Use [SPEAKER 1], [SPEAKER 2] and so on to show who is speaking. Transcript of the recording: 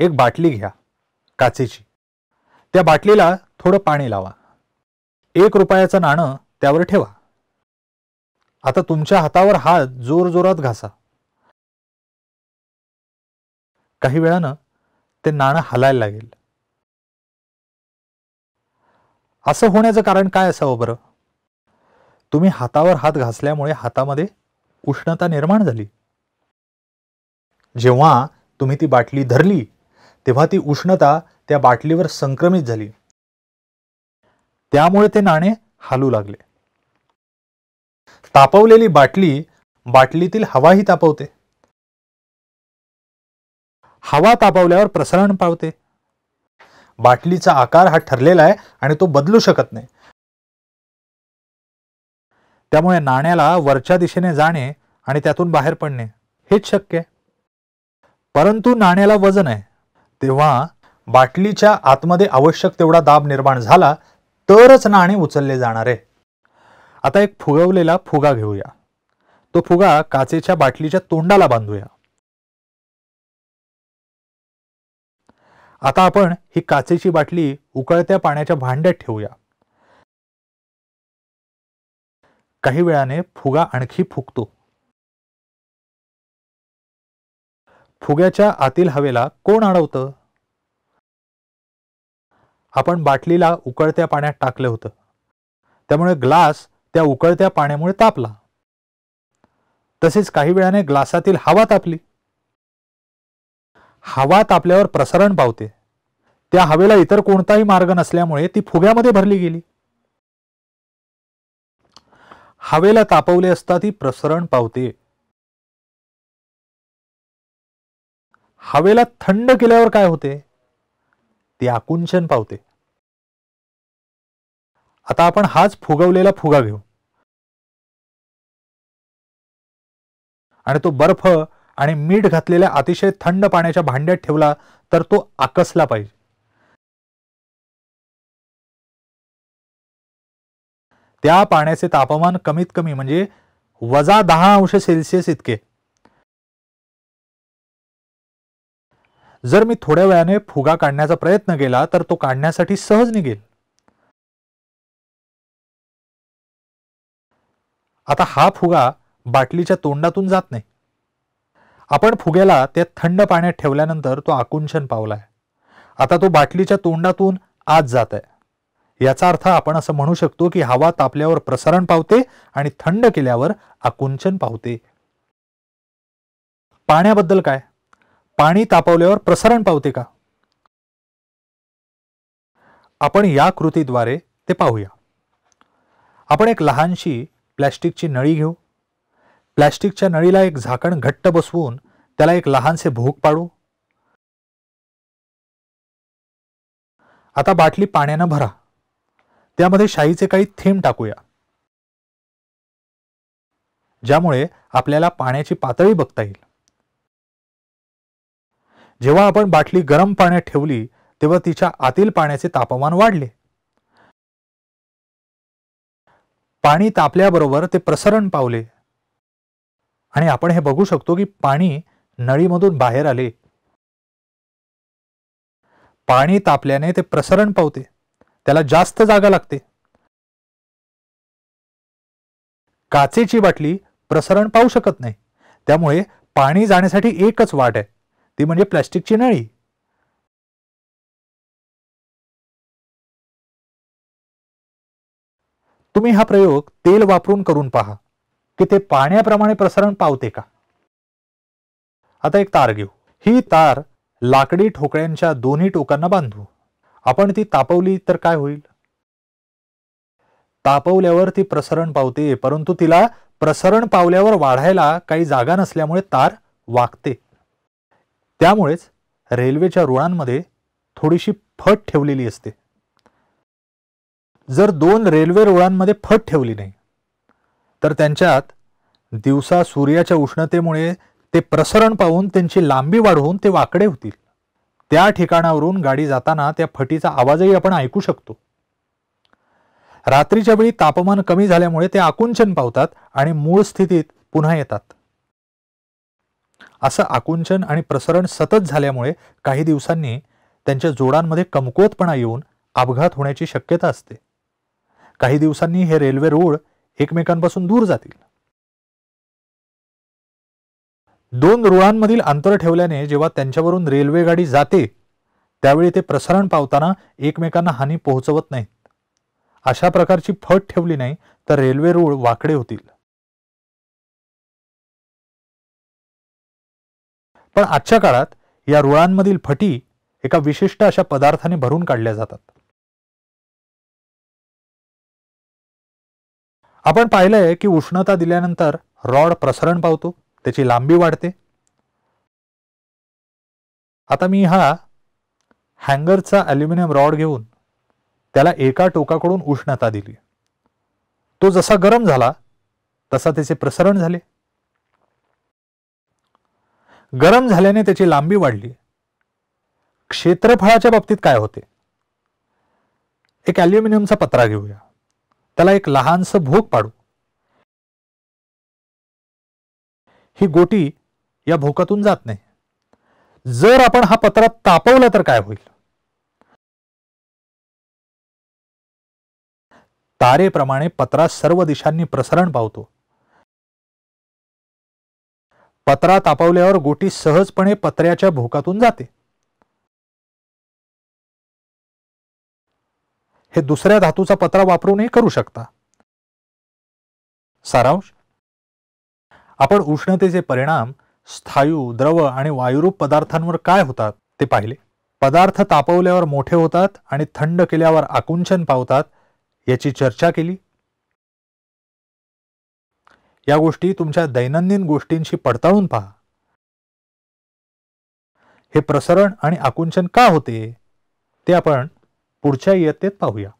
[SPEAKER 1] एक
[SPEAKER 2] बाटली घ्या काचेची त्या बाटलीला थोडं पाणी लावा एक रुपयाचं नाणं त्यावर ठेवा आता तुमच्या हातावर हात जोरजोरात घासा काही वेळानं ते नाणं हलायला लागेल असं होण्याचं कारण काय असावं बरं तुम्ही हातावर हात घासल्यामुळे हातामध्ये उष्णता निर्माण झाली जेव्हा तुम्ही ती बाटली धरली तेव्हा ती उष्णता त्या बाटलीवर संक्रमित झाली त्यामुळे ते नाणे हालू लागले तापवलेली बाटली बाटलीतील हवाही तापवते हवा तापवल्यावर प्रसरण पावते बाटलीचा आकार हा ठरलेला आहे आणि तो बदलू शकत नाही त्यामुळे नाण्याला वरच्या दिशेने जाणे आणि त्यातून बाहेर पडणे हेच शक्य आहे परंतु नाण्याला वजन आहे तेव्हा बाटलीच्या आतमध्ये आवश्यक तेवढा दाब निर्माण झाला तरच नाणे उचलले जाणार आहे आता एक फुगवलेला फुगा घेऊया तो फुगा काचेच्या बाटलीच्या तोंडाला बांधूया आता आपण ही काचेची बाटली उकळत्या पाण्याच्या भांड्यात ठेवूया काही वेळाने फुगा आणखी फुगतो फुग्याच्या आतील हवेला कोण अडवतं आपण बाटलीला उकळत्या पाण्यात टाकलं होतं त्यामुळे ग्लास त्या उकळत्या पाण्यामुळे तापला तसेच काही वेळाने ग्लासातील हवा तापली हवा तापल्यावर प्रसरण पावते त्या हवेला इतर कोणताही मार्ग नसल्यामुळे ती फुग्यामध्ये भरली गेली हवेला तापवले असता ती प्रसरण पावते
[SPEAKER 1] हवेला थंड केल्यावर काय होते ते आकुंचन पावते
[SPEAKER 2] आता आपण हाच फुगवलेला फुगा घेऊ आणि तो बर्फ आणि मीठ घातलेल्या अतिशय थंड पाण्याच्या भांड्यात ठेवला तर तो आकसला पाहिजे त्या पाण्याचे तापमान कमीत कमी म्हणजे वजा दहा अंश सेल्सिअस इतके जर मी थोड्या वेळाने फुगा काढण्याचा प्रयत्न केला तर तो काढण्यासाठी सहज निघेल आता हा फुगा बाटलीच्या तोंडातून जात नाही आपण फुग्याला त्या थंड पाण्यात ठेवल्यानंतर तो आकुंचन पावलाय आता तो बाटलीच्या तोंडातून आत जात आहे याचा अर्थ आपण असं म्हणू शकतो की हवा तापल्यावर प्रसारण पावते आणि थंड केल्यावर आकुंचन पावते पाण्याबद्दल काय पाणी तापवल्यावर प्रसारण पावते का आपण या कृतीद्वारे ते पाहूया आपण एक लहानशी प्लॅस्टिकची नळी घेऊ प्लॅस्टिकच्या नळीला एक झाकण घट्ट बसवून त्याला एक लहानसे भोग पाडू आता बाटली पाण्यानं भरा त्यामध्ये शाईचे काही थेंब टाकूया ज्यामुळे आपल्याला पाण्याची पातळी बघता येईल जेव्हा आपण बाटली गरम पाण्यात ठेवली तेव्हा तिच्या आतील पाण्याचे तापमान वाढले पाणी तापल्याबरोबर ते प्रसरण पावले आणि आपण हे बघू शकतो की पाणी नळीमधून बाहेर आले पाणी तापल्याने ते प्रसरण पावते त्याला जास्त जागा लागते काचेची बाटली प्रसरण पाहू शकत नाही त्यामुळे पाणी जाण्यासाठी एकच वाट आहे ती म्हणजे प्लॅस्टिकची नळी तुम्ही हा प्रयोग तेल वापरून करून पहा की ते पाण्याप्रमाणे प्रसारण पावते का आता एक तार घेऊ ही तार लाकडी ठोकळ्यांच्या दोन्ही टोकांना बांधू आपण ती तापवली तर काय होईल तापवल्यावर ती प्रसरण पावते परंतु तिला प्रसरण पावल्यावर वाढायला काही जागा नसल्यामुळे तार वागते त्यामुळेच रेल्वेच्या रुळांमध्ये थोडीशी फट ठेवलेली असते जर दोन रेल्वे रुळांमध्ये फट ठेवली नाही तर त्यांच्यात दिवसा सूर्याच्या उष्णतेमुळे ते प्रसरण पाहून त्यांची लांबी वाढवून ते वाकडे होतील त्या ठिकाणावरून गाडी जाताना त्या फटीचा आवाजही आपण ऐकू शकतो रात्रीच्या वेळी तापमान कमी झाल्यामुळे ते आकुंचन पावतात आणि मूळ स्थितीत पुन्हा येतात असं आकुंचन आणि प्रसरण सतत झाल्यामुळे काही दिवसांनी त्यांच्या जोडांमध्ये कमकुवतपणा येऊन अपघात होण्याची शक्यता असते काही दिवसांनी हे रेल्वे रूळ एकमेकांपासून दूर जातील दोन रुळांमधील अंतर ठेवल्याने जेव्हा त्यांच्यावरून रेल्वे गाडी जाते त्यावेळी ते प्रसारण पावताना एकमेकांना हानी पोहोचवत नाहीत अशा प्रकारची फट ठेवली नाही तर रेल्वे रुळ वाकडे होतील
[SPEAKER 1] पण आजच्या काळात या रुळांमधील फटी एका विशिष्ट अशा पदार्थाने भरून काढल्या जातात
[SPEAKER 2] आपण पाहिलंय की उष्णता दिल्यानंतर रॉड प्रसरण पावतो त्याची लांबी वाढते आता मी हा हँगरचा अल्युमिनियम रॉड घेऊन त्याला एका टोकाकडून उष्णता दिली तो जसा गरम झाला तसा त्याचे प्रसरण झाले गरम झाल्याने त्याची लांबी वाढली क्षेत्रफळाच्या बाबतीत काय होते एक ॲल्युमिनियमचा पत्रा घेऊया त्याला एक लहानसं भोग पाडू ही गोटी या भोकातून जात नाही जर आपण हा पत्रा तापवला तर काय होईल तारेप्रमाणे पत्रा सर्व दिशांनी प्रसरण पावतो पत्रा तापवल्यावर गोटी सहजपणे पत्र्याच्या भोकातून जाते हे दुसऱ्या धातूचा पत्रा वापरूनही करू शकता सारांश आपण उष्णतेचे परिणाम स्थायू द्रव आणि वायुरूप पदार्थांवर काय होतात ते पाहिले पदार्थ तापवल्यावर मोठे होतात आणि थंड केल्यावर आकुंचन पावतात याची चर्चा केली या गोष्टी तुमच्या दैनंदिन गोष्टींशी पडताळून पहा हे प्रसरण आणि आकुंचन का होते ते आपण पुढच्या इयत्तेत पाहूया